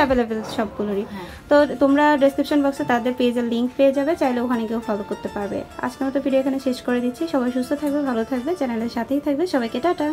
Available সবগুলোরই হ্যাঁ। তো তোমরা ডিসক্রিপশন বক্সে তাদের পেজের লিঙ্ক পেয়ে যাবে চাইলে ওখানে গিয়েও ফলো করতে পারবে আজকে মতো ভিডিও এখানে শেষ করে দিচ্ছি সবাই সুস্থ থাকবে ভালো থাকবে চ্যানেলের সাথেই থাকবে সবাইকে টাটা